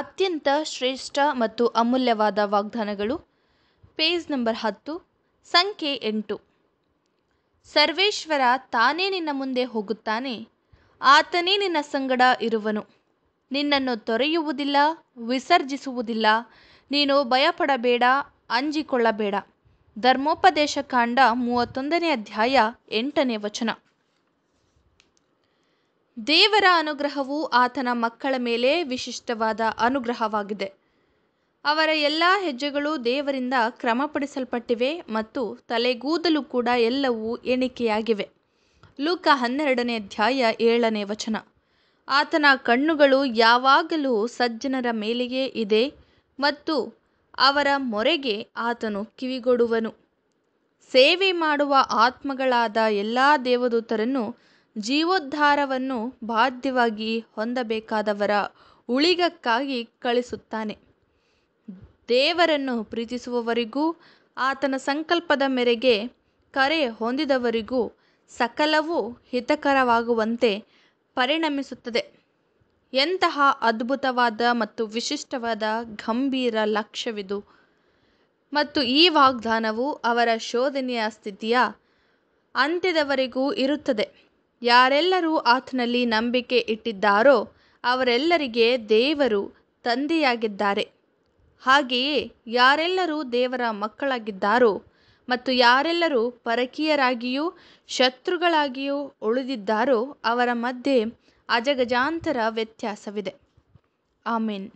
ಅತ್ಯಂತ ಶ್ರೇಷ್ಠ ಮತ್ತು ಅಮೂಲ್ಯವಾದ ವಾಗ್ದಾನಗಳು ಪೇಜ್ ನಂಬರ್ ಹತ್ತು ಸಂಖ್ಯೆ ಎಂಟು ಸರ್ವೇಶ್ವರ ತಾನೇ ನಿನ್ನ ಮುಂದೆ ಹೋಗುತ್ತಾನೆ ಆತನೇ ನಿನ್ನ ಸಂಗಡ ಇರುವನು ನಿನ್ನನ್ನು ತೊರೆಯುವುದಿಲ್ಲ ವಿಸರ್ಜಿಸುವುದಿಲ್ಲ ನೀನು ಭಯಪಡಬೇಡ ಅಂಜಿಕೊಳ್ಳಬೇಡ ಧರ್ಮೋಪದೇಶ ಕಾಂಡ ಮೂವತ್ತೊಂದನೇ ಅಧ್ಯಾಯ ಎಂಟನೇ ವಚನ ದೇವರ ಅನುಗ್ರಹವು ಆತನ ಮಕ್ಕಳ ಮೇಲೆ ವಿಶಿಷ್ಟವಾದ ಅನುಗ್ರಹವಾಗಿದೆ ಅವರ ಎಲ್ಲ ಹೆಜ್ಜೆಗಳು ದೇವರಿಂದ ಕ್ರಮಪಡಿಸಲ್ಪಟ್ಟಿವೆ ಮತ್ತು ತಲೆಗೂದಲು ಕೂಡ ಎಲ್ಲವೂ ಎಣಿಕೆಯಾಗಿವೆ ಲೂಕ ಹನ್ನೆರಡನೇ ಅಧ್ಯಾಯ ಏಳನೇ ವಚನ ಆತನ ಕಣ್ಣುಗಳು ಯಾವಾಗಲೂ ಸಜ್ಜನರ ಮೇಲೆಯೇ ಇದೆ ಮತ್ತು ಅವರ ಮೊರೆಗೆ ಆತನು ಕಿವಿಗೊಡುವನು ಸೇವೆ ಮಾಡುವ ಆತ್ಮಗಳಾದ ಎಲ್ಲ ದೇವದೂತರನ್ನು ಜೀವೋದ್ಧಾರವನ್ನು ಬಾಧ್ಯವಾಗಿ ಹೊಂದಬೇಕಾದವರ ಉಳಿಗಕ್ಕಾಗಿ ಕಳಿಸುತ್ತಾನೆ ದೇವರನ್ನು ಪ್ರೀತಿಸುವವರಿಗೂ ಆತನ ಸಂಕಲ್ಪದ ಮೇರೆಗೆ ಕರೆ ಹೊಂದಿದವರಿಗೂ ಸಕಲವೂ ಹಿತಕರವಾಗುವಂತೆ ಪರಿಣಮಿಸುತ್ತದೆ ಎಂತಹ ಅದ್ಭುತವಾದ ಮತ್ತು ವಿಶಿಷ್ಟವಾದ ಗಂಭೀರ ಲಕ್ಷ್ಯವಿದು ಮತ್ತು ಈ ವಾಗ್ದಾನವು ಅವರ ಶೋಧನೆಯ ಸ್ಥಿತಿಯ ಅಂತ್ಯದವರೆಗೂ ಇರುತ್ತದೆ ಯಾರೆಲ್ಲರೂ ಆತನಲ್ಲಿ ನಂಬಿಕೆ ಇಟ್ಟಿದ್ದಾರೋ ಅವರೆಲ್ಲರಿಗೆ ದೇವರು ತಂದೆಯಾಗಿದ್ದಾರೆ ಹಾಗೆಯೇ ಯಾರೆಲ್ಲರೂ ದೇವರ ಮಕ್ಕಳಾಗಿದ್ದಾರೋ ಮತ್ತು ಯಾರೆಲ್ಲರೂ ಪರಕೀಯರಾಗಿಯೂ ಶತ್ರುಗಳಾಗಿಯೂ ಉಳಿದಿದ್ದಾರೋ ಅವರ ಮಧ್ಯೆ ಅಜಗಜಾಂತರ ವ್ಯತ್ಯಾಸವಿದೆ ಆಮೇನ್